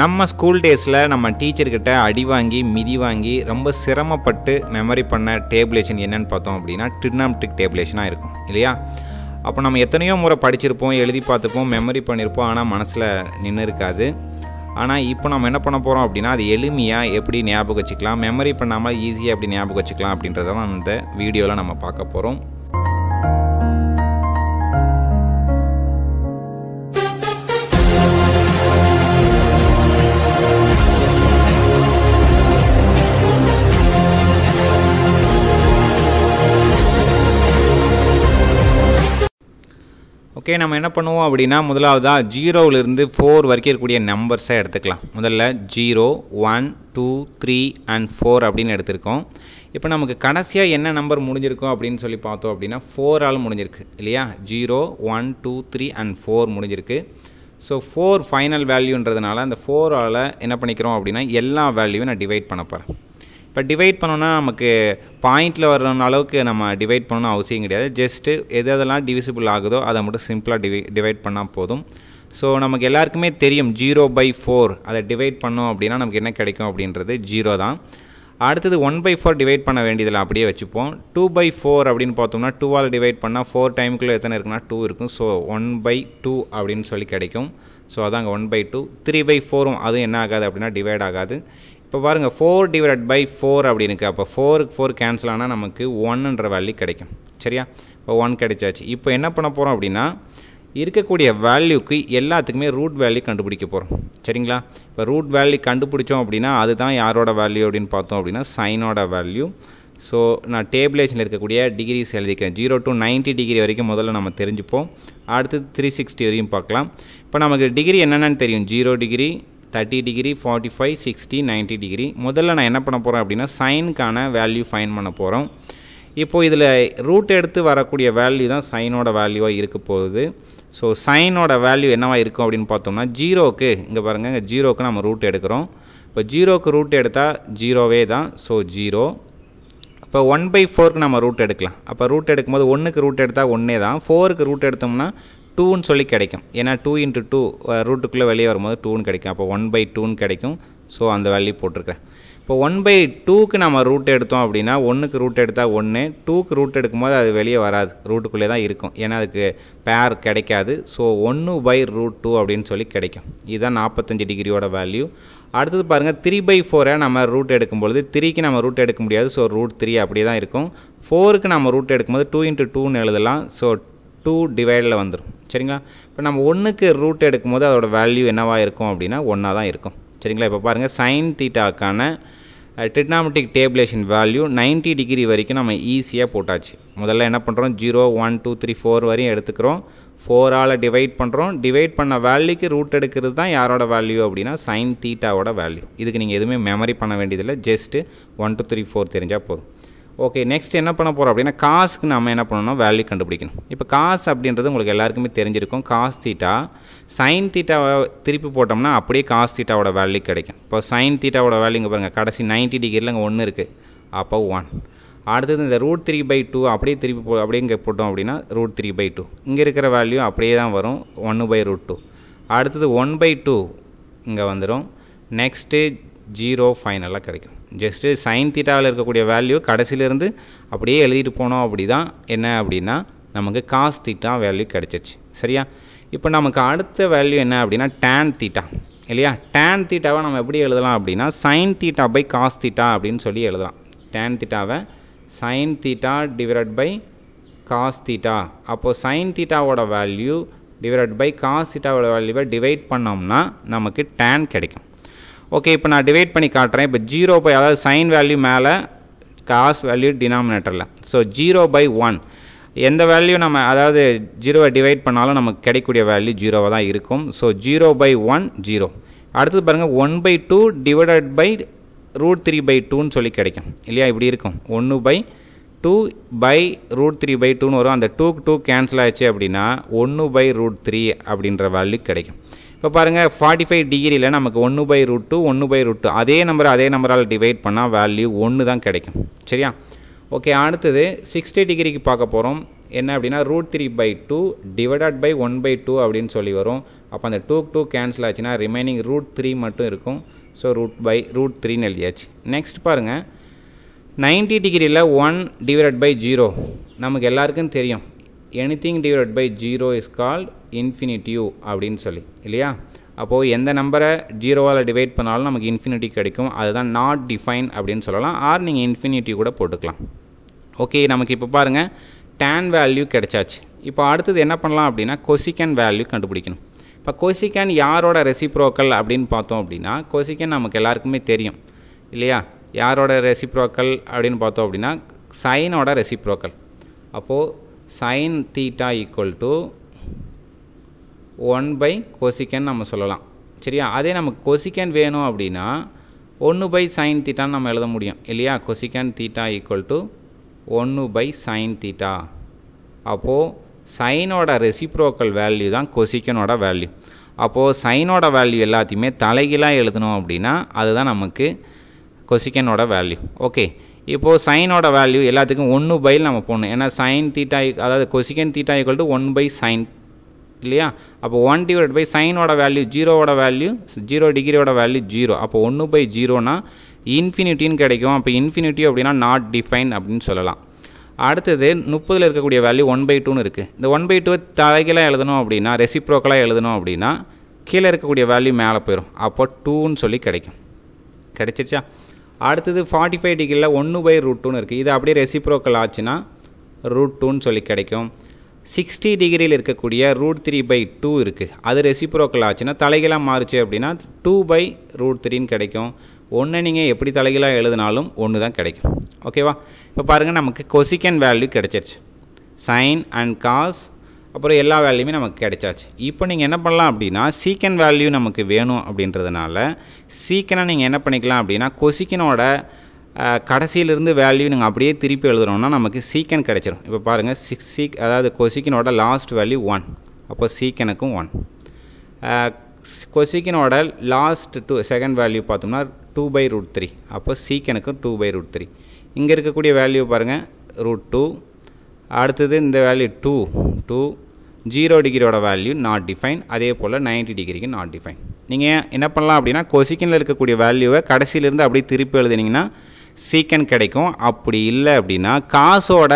நம்ம ஸ்கூல் டேஸில் நம்ம டீச்சர்கிட்ட அடி வாங்கி மிதி வாங்கி ரொம்ப சிரமப்பட்டு மெமரி பண்ண டேபிளேஷன் என்னன்னு பார்த்தோம் அப்படின்னா ட்ரினாமெட்ரிக் டேபிளேஷனாக இருக்கும் இல்லையா அப்போ நம்ம எத்தனையோ முறை படிச்சிருப்போம் எழுதி பார்த்துப்போம் மெமரி பண்ணியிருப்போம் ஆனால் மனசில் நின்று இருக்காது ஆனால் இப்போ நம்ம என்ன பண்ண போகிறோம் அப்படின்னா அது எளிமையாக எப்படி ஞாபகம் வச்சுக்கலாம் மெமரி பண்ணாமல் ஈஸியாக எப்படி ஞாபகம் வச்சுக்கலாம் அப்படின்றத தான் அந்த வீடியோவில் நம்ம பார்க்க போகிறோம் ஓகே நம்ம என்ன பண்ணுவோம் அப்படின்னா முதலாவதாக ஜீரோவிலிருந்து ஃபோர் வரைக்கும் இருக்கக்கூடிய நம்பர்ஸை எடுத்துக்கலாம் முதல்ல zero one two three and four அப்படின்னு எடுத்திருக்கோம் இப்போ நமக்கு கடைசியாக என்ன நம்பர் முடிஞ்சிருக்கோம் அப்படின்னு சொல்லி பார்த்தோம் அப்படின்னா ஃபோரால் முடிஞ்சிருக்கு இல்லையா zero one two three and four முடிஞ்சிருக்கு ஸோ ஃபோர் ஃபைனல் வேல்யூன்றதுனால அந்த ஃபோரால் என்ன பண்ணிக்கிறோம் அப்படின்னா எல்லா வேல்யூவும் நான் டிவைட் பண்ண போகிறேன் இப்போ டிவைட் பண்ணோன்னா நமக்கு பாயிண்டில் வர அளவுக்கு நம்ம டிவைட் பண்ணணும்னு அவசியம் கிடையாது ஜஸ்ட்டு எது எதெல்லாம் டிவிசிபிள் ஆகுதோ அதை மட்டும் சிம்பிளாக டிவை டிவைட் பண்ணால் போதும் ஸோ நமக்கு எல்லாருக்குமே தெரியும் ஜீரோ பை ஃபோர் அதை டிவைட் பண்ணோம் அப்படின்னா நமக்கு என்ன கிடைக்கும் அப்படின்றது ஜீரோ தான் அடுத்தது ஒன் பை ஃபோர் டிவைட் பண்ண வேண்டியதில் அப்படியே வச்சுப்போம் டூ பை ஃபோர் அப்படின்னு பார்த்தோம்னா டூவால் டிவைட் பண்ணால் ஃபோர் டைமுக்குள்ளே எத்தனை இருக்குன்னா டூ இருக்கும் ஸோ ஒன் பை டூ அப்படின்னு சொல்லி கிடைக்கும் ஸோ அதாங்க one by two three by ஃபோரும் அதுவும் என்ன ஆகாது அப்படின்னா டிவைட் ஆகாது இப்போ பாருங்கள் ஃபோர் டிவைட் பை ஃபோர் அப்படின்னு அப்போ ஃபோருக்கு ஃபோர் கேன்சல் ஆனால் நமக்கு ஒன்னுன்ற வேல்யூ கிடைக்கும் சரியா இப்போ ஒன் கிடைச்சாச்சு இப்போ என்ன பண்ண போகிறோம் அப்படின்னா இருக்கக்கூடிய வேல்யூக்கு எல்லாத்துக்குமே ரூட் வேல்யூ கண்டுபிடிக்க போகிறோம் சரிங்களா இப்போ ரூட் வேல்யூ கண்டுபிடிச்சோம் அப்படின்னா அதுதான் யாரோட வேல்யூ அப்படின்னு பார்த்தோம் அப்படின்னா சைனோட வேல்யூ ஸோ நான் டேபிளேஷனில் இருக்கக்கூடிய டிகிரிஸ் எழுதிக்கிறேன் ஜீரோ டு நைன்ட்டி டிகிரி வரைக்கும் முதல்ல நம்ம தெரிஞ்சுப்போம் அடுத்து த்ரீ சிக்ஸ்டி வரையும் பார்க்கலாம் இப்போ நமக்கு டிகிரி என்னென்னு தெரியும் zero degree thirty degree forty five sixty ninety degree முதல்ல நான் என்ன பண்ண போகிறேன் அப்படின்னா சைனுக்கான வேல்யூ ஃபைன் பண்ண போகிறோம் இப்போது இதில் ரூட் எடுத்து வரக்கூடிய வேல்யூ தான் சைனோட வேல்யூவாக இருக்க போகுது ஸோ சைனோட வேல்யூ என்னவாக இருக்கும் அப்படின்னு பார்த்தோம்னா ஜீரோவுக்கு இங்கே பாருங்கள் இங்கே ஜீரோக்கு நம்ம ரூட் எடுக்கிறோம் இப்போ ஜீரோக்கு ரூட் எடுத்தால் ஜீரோவே தான் ஸோ ஜீரோ இப்போ ஒன் பை ஃபோருக்கு நம்ம ரூட் எடுக்கலாம் அப்போ ரூட் எடுக்கும்போது ஒன்றுக்கு ரூட் எடுத்தால் ஒன்றே தான் ஃபோருக்கு ரூட் எடுத்தோம்னா டூன்னு சொல்லி கிடைக்கும் ஏன்னா டூ இன்ட்டு டூ ரூட்டுக்குள்ளே வெளியே வரும்போது டூன்னு கிடைக்கும் அப்போ ஒன் பை டூன்னு கிடைக்கும் ஸோ அந்த வேல்யூ போட்டிருக்கேன் இப்போ ஒன் பை டூக்கு நம்ம ரூட் எடுத்தோம் அப்படின்னா ஒன்றுக்கு ரூட் எடுத்தால் ஒன்று டூக்கு ரூட் எடுக்கும்போது அது வெளியே வராது ரூட்டுக்குள்ளே தான் இருக்கும் ஏன்னா அதுக்கு பேர் கிடைக்காது ஸோ ஒன்று பை ரூட் டூ அப்படின்னு சொல்லி கிடைக்கும் இதுதான் நாற்பத்தஞ்சு டிகிரியோட வேல்யூ அடுத்தது பாருங்கள் த்ரீ பை ஃபோரை நம்ம ரூட் எடுக்கும்பொழுது த்ரீக்கு நம்ம ரூட் எடுக்க முடியாது ஸோ ரூட் த்ரீ அப்படியே தான் இருக்கும் ஃபோருக்கு நம்ம ரூட் எடுக்கும்போது டூ இன்ட்டு டூன்னு எழுதலாம் ஸோ டூ டிவைடில் வந்துடும் சரிங்களா இப்போ நம்ம ஒன்றுக்கு ரூட் எடுக்கும் போது அதோட வேல்யூ என்னவாக இருக்கும் அப்படின்னா ஒன்றா தான் இருக்கும் சரிங்களா இப்போ பாருங்கள் சைன் தீட்டாக்கான trigonometric tabulation value ninety degree வரைக்கும் நம்ம ஈஸியாக போட்டாச்சு முதல்ல என்ன பண்ணுறோம் zero one two three four வரையும் எடுத்துக்கிறோம் ஃபோரால் டிவைட் பண்ணுறோம் டிவைட் பண்ண வேல்யூக்கு ரூட் எடுக்கிறது தான் யாரோட வேல்யூ அப்படின்னா சைன் தீட்டாவோட வேல்யூ இதுக்கு நீங்கள் எதுவுமே மெமரி பண்ண வேண்டியதில்லை just one two three four தெரிஞ்சால் போதும் ஓகே நெக்ஸ்ட் என்ன பண்ண போகிறோம் அப்படின்னா காசுக்கு நம்ம என்ன பண்ணணும் வேல்யூ கண்டுபிடிக்கணும் இப்போ காசு அப்படின்றது உங்களுக்கு எல்லாருக்குமே தெரிஞ்சிருக்கும் காசு தீட்டா சைன் தீட்டாவை திருப்பி போட்டோம்னா அப்படியே காசு தீட்டாவோட வேல்யூ கிடைக்கும் இப்போ சைன் தீட்டாவோட வேல்யூங்க பாருங்கள் கடைசி நைன்ட்டி டிகிரியில் இங்கே ஒன்று இருக்குது அப்போ ஒன் அடுத்தது இந்த ரூட் த்ரீ பை டூ அப்படியே திருப்பி போ அப்படியே இங்கே போட்டோம் அப்படின்னா ரூட் த்ரீ பை டூ இங்கே இருக்கிற வேல்யூ அப்படியே தான் வரும் ஒன்று பை ரூட் டூ அடுத்தது ஒன் பை டூ இங்கே வந்துடும் நெக்ஸ்ட்டு ஜீரோ ஃபைனலாக கிடைக்கும் ஜஸ்ட்டு சைன் தீட்டாவில் இருக்கக்கூடிய வேல்யூ கடைசியிலேருந்து அப்படியே எழுதிட்டு போனோம் அப்படி தான் என்ன அப்படின்னா நமக்கு காஸ் தீட்டா வேல்யூ கிடச்சிச்சு சரியா இப்போ நமக்கு அடுத்த வேல்யூ என்ன அப்படின்னா டேன் தீட்டா இல்லையா டேன் தீட்டாவை நம்ம எப்படி எழுதலாம் அப்படின்னா sine theta by cos theta அப்படின்னு சொல்லி எழுதலாம் டேன் தீட்டாவை sine theta divide by cos theta அப்போது சைன் தீட்டாவோட வேல்யூ டிவைட் பை காஸ் தீட்டாவோட வேல்யூவை டிவைட் பண்ணோம்னா நமக்கு டேன் கிடைக்கும் ஓகே இப்போ நான் டிவைட் பண்ணி காட்டுறேன் இப்போ ஜீரோ பை அதாவது சைன் வேல்யூ மேலே காஸ் வேல்யூ டினாமினேட்டரில் ஸோ ஜீரோ பை ஒன் எந்த வேல்யூ நம்ம அதாவது ஜீரோவை டிவைட் பண்ணாலும் நமக்கு கிடைக்கக்கூடிய வேல்யூ ஜீரோவாக தான் இருக்கும் so zero by one zero அடுத்தது பாருங்கள் one by two divided by root three by டூன்னு சொல்லி கிடைக்கும் இல்லையா இப்படி இருக்கும் ஒன்று by two by root three by டூன்னு வரும் அந்த டூக்கு டூ கேன்சல் ஆயிடுச்சு அப்படின்னா ஒன்று பை ரூட் த்ரீ அப்படின்ற வேல்யூ கிடைக்கும் இப்போ பாருங்கள் ஃபார்ட்டி ஃபைவ் டிகிரியில் நமக்கு ஒன்று பை ரூட் டூ ஒன்று பை ரூட் டூ அதே நம்பர் அதே நம்பரால் டிவைட் பண்ணால் வேல்யூ ஒன்று தான் கிடைக்கும் சரியா ஓகே அடுத்தது சிக்ஸ்டி டிகிரிக்கு பார்க்க போகிறோம் என்ன அப்படின்னா root three by two divided by one by two அப்படின்னு சொல்லி வரும் அப்போ அந்த டூ டூ கேன்சல் ஆச்சுன்னா ரிமைனிங் ரூட் த்ரீ மட்டும் இருக்கும் ஸோ ரூட் பை ரூட் த்ரீன்னு எழுதியாச்சு நெக்ஸ்ட் பாருங்கள் நைன்ட்டி டிகிரியில் ஒன் டிவைடட் பை ஜீரோ நமக்கு எல்லாருக்கும் தெரியும் anything divide by zero is called infinity அப்படின்னு சொல்லி இல்லையா அப்போது எந்த நம்பரை ஜீரோவால் டிவைட் பண்ணாலும் நமக்கு இன்ஃபினிட்டி கிடைக்கும் அதுதான் நாட் டிஃபைன் அப்படின்னு சொல்லலாம் ஆர் நீங்கள் இன்ஃபினிட்டி கூட போட்டுக்கலாம் ஓகே நமக்கு இப்போ பாருங்கள் டேன் வேல்யூ கிடைச்சாச்சு இப்போ அடுத்தது என்ன பண்ணலாம் அப்படின்னா கொசிக்கன் வேல்யூ கண்டுபிடிக்கணும் இப்போ கொசிக்கன் யாரோட ரெசிப்ரோக்கல் அப்படின்னு பார்த்தோம் அப்படின்னா கொசிக்கன் நமக்கு எல்லாருக்குமே தெரியும் இல்லையா யாரோட ரெசிப்ரோக்கல் அப்படின்னு பார்த்தோம் அப்படின்னா சைனோட ரெசிப்ரோக்கல் அப்போது sine theta equal to one by cosecant நம்ம சொல்லலாம் சரியா அதே நமக்கு கொசிக்கன் வேணும் அப்படின்னா ஒன்று பை சைன் தீட்டான்னு நம்ம எழுத முடியும் இல்லையா கொசிக்கன் தீட்டா ஈக்குவல் டு ஒன்று பை சைன் தீட்டா அப்போது சைனோட ரெசிப்ரோக்கல் வேல்யூ தான் கொசிக்கனோட வேல்யூ அப்போது சைனோட வேல்யூ எல்லாத்தையுமே தலைகீழாக எழுதணும் அப்படின்னா அதுதான் நமக்கு கொசிக்கனோட வேல்யூ ஓகே இப்போது சைனோட வேல்யூ எல்லாத்துக்கும் ஒன்று பையில் நம்ம போடணும் ஏன்னா சைன் தீட்டா அதாவது cosecant theta equal to one by sine இல்லையா அப்போ ஒன் டிவைட் பை சைனோட வேல்யூ ஜீரோவோட வேல்யூ ஜீரோ டிகிரியோட வேல்யூ ஜீரோ அப்போ ஒன்று பை ஜீரோனா இன்ஃபினிட்டின்னு கிடைக்கும் அப்போ இன்ஃபினிட்டி அப்படின்னா நாட் டிஃபைன் அப்படின்னு சொல்லலாம் அடுத்தது முப்பதில் இருக்கக்கூடிய வேல்யூ ஒன் பை டூன்னு இருக்குது இந்த ஒன் பை டூ தலைகளாக எழுதணும் அப்படின்னா ரெசிப்ரோக்கலாக எழுதணும் அப்படின்னா கீழே இருக்கக்கூடிய வேல்யூ மேலே போயிடும் அப்போ டூன்னு சொல்லி கிடைக்கும் கிடைச்சிருச்சா அடுத்தது ஃபார்ட்டி ஃபைவ் டிகிரியில் ஒன்று பை ரூட் டூன்னு இருக்குது இது அப்படியே ரெசிப்ரோக்கல் ஆச்சுன்னா ரூட் டூன்னு சொல்லி கிடைக்கும் சிக்ஸ்டி டிகிரியில் இருக்கக்கூடிய ரூட் த்ரீ பை டூ இருக்குது அது ரெசிப்ரோக்கல் ஆச்சுன்னா தலைகளாக மாறுச்சு அப்படின்னா டூ பை ரூட் த்ரீன்னு கிடைக்கும் ஒன்று நீங்கள் எப்படி தலைகளாக எழுதினாலும் ஒன்று தான் கிடைக்கும் ஓகேவா இப்போ பாருங்கள் நமக்கு கொசிக்கன் வேல்யூ கிடைச்சிருச்சு சைன் அண்ட் காஸ் அப்புறம் எல்லா வேல்யூமே நமக்கு கிடைச்சாச்சு இப்போ நீங்கள் என்ன பண்ணலாம் அப்படின்னா சீக்கன் வேல்யூ நமக்கு வேணும் அப்படின்றதுனால சீக்கனாக நீங்கள் என்ன பண்ணிக்கலாம் அப்படின்னா கொசிக்கனோட கடைசியிலிருந்து வேல்யூ நீங்கள் அப்படியே திருப்பி எழுதுறோம்னா நமக்கு சீக்கன் கிடைச்சிரும் இப்போ பாருங்கள் சிக்ஸ் சீக் அதாவது கொசிக்கனோட லாஸ்ட் வேல்யூ ஒன் அப்போ சீக்கனுக்கும் ஒன் கொசிக்கனோட லாஸ்ட் டூ செகண்ட் வேல்யூ பார்த்தோம்னா டூ பை ரூட் த்ரீ அப்போ சீக்கனுக்கும் டூ பை ரூட் த்ரீ இங்கே இருக்கக்கூடிய வேல்யூ பாருங்கள் ரூட் டூ அடுத்தது இந்த வேல்யூ டூ டூ ஜீரோ டிகிரியோட வேல்யூ நாட் டிஃபைன் அதே போல் நைன்டி டிகிரிக்கு நாட் டிஃபைன் நீங்கள் என்ன பண்ணலாம் அப்படின்னா கொசிக்கனில் இருக்கக்கூடிய வேல்யூவை கடைசியிலேருந்து அப்படியே திருப்பி எழுதுனீங்கன்னா சீக்கன் கிடைக்கும் அப்படி இல்லை அப்படின்னா காசோட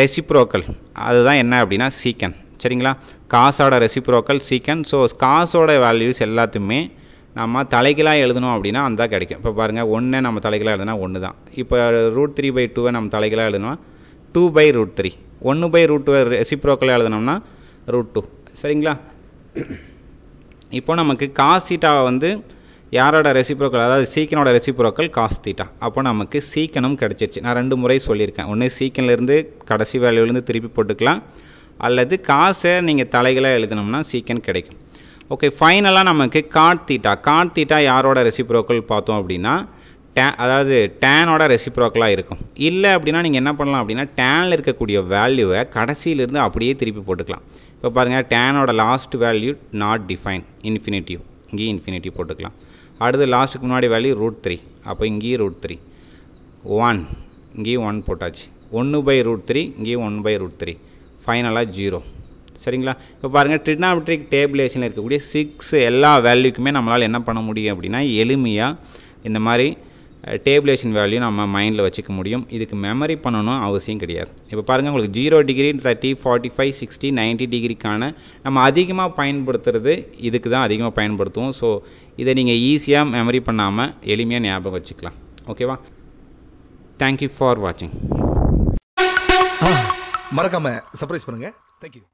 ரெசிப்ரோக்கல் அதுதான் என்ன அப்படின்னா சீக்கன் சரிங்களா காசோட ரெசிப்ரோக்கல் சீக்கன் ஸோ காசோட வேல்யூஸ் எல்லாத்துமே நம்ம தலைகளாக எழுதணும் அப்படின்னா அந்த கிடைக்கும் இப்போ பாருங்கள் ஒன்று நம்ம தலைகளாக எழுதுனா ஒன்று தான் இப்போ ரூட் த்ரீ பை டூவை நம்ம தலைகளாக எழுதணும்னா டூ பை ரூட் த்ரீ ஒன்று பை ரூட் டூ ரெசிப்ரோக்கலாக எழுதுனோம்னா ரூட் டூ சரிங்களா இப்போ நமக்கு காஸ் தீட்டாவை வந்து யாரோட ரெசிப்ரோக்கல் அதாவது சீக்கனோட ரெசிப்ரோக்கல் காஸ் தீட்டா அப்போ நமக்கு சீக்கனும் கிடச்சிருச்சு நான் ரெண்டு முறை சொல்லியிருக்கேன் ஒன்று சீக்கன்லேருந்து கடைசி வேலையிலேருந்து திருப்பி போட்டுக்கலாம் அல்லது காசை நீங்கள் தலைகளாக எழுதினோம்னா சீக்கன் கிடைக்கும் ஓகே ஃபைனலாக நமக்கு காட் தீட்டா காட் தீட்டா யாரோட ரெசிப்ரோக்கல் பார்த்தோம் அப்படின்னா டே அதாவது டேனோட ரெசிப்ரோக்கலாக இருக்கும் இல்லை அப்படின்னா நீங்கள் என்ன பண்ணலாம் அப்படின்னா டேனில் இருக்கக்கூடிய வேல்யூவை கடைசியிலேருந்து அப்படியே திருப்பி போட்டுக்கலாம் இப்போ பாருங்கள் டேனோட last value not define infinitive இங்கேயும் இன்ஃபினிட்டிவ் போட்டுக்கலாம் அடுத்து லாஸ்ட்டுக்கு முன்னாடி வேல்யூ ரூட் த்ரீ அப்போ இங்கேயும் ரூட் த்ரீ ஒன் இங்கேயும் ஒன் போட்டாச்சு ஒன்று பை ரூட் த்ரீ இங்கேயும் ஒன் பை ரூட் த்ரீ ஃபைனலாக ஜீரோ சரிங்களா இப்போ பாருங்கள் ட்ரிக்னாமெட்ரிக் டேபிளேஷனில் இருக்கக்கூடிய சிக்ஸ் எல்லா வேல்யூக்குமே நம்மளால் என்ன பண்ண முடியும் அப்படின்னா எளிமையாக இந்த மாதிரி டேபுலேஷன் வேல்யூ நம்ம மைண்டில் வச்சுக்க முடியும் இதுக்கு மெமரி பண்ணணும் அவசியம் கிடையாது இப்போ பாருங்கள் உங்களுக்கு zero degree thirty forty five sixty ninety டிகிரிக்கான நம்ம அதிகமாக பயன்படுத்துறது இதுக்கு தான் அதிகமாக பயன்படுத்துவோம் ஸோ இதை நீங்கள் ஈஸியாக மெமரி பண்ணாமல் எளிமையாக ஞாபகம் வச்சுக்கலாம் ஓகேவா தேங்க்யூ ஃபார் வாட்சிங் மறக்காமல் சர்ப்ரைஸ் பண்ணுங்கள் தேங்க்யூ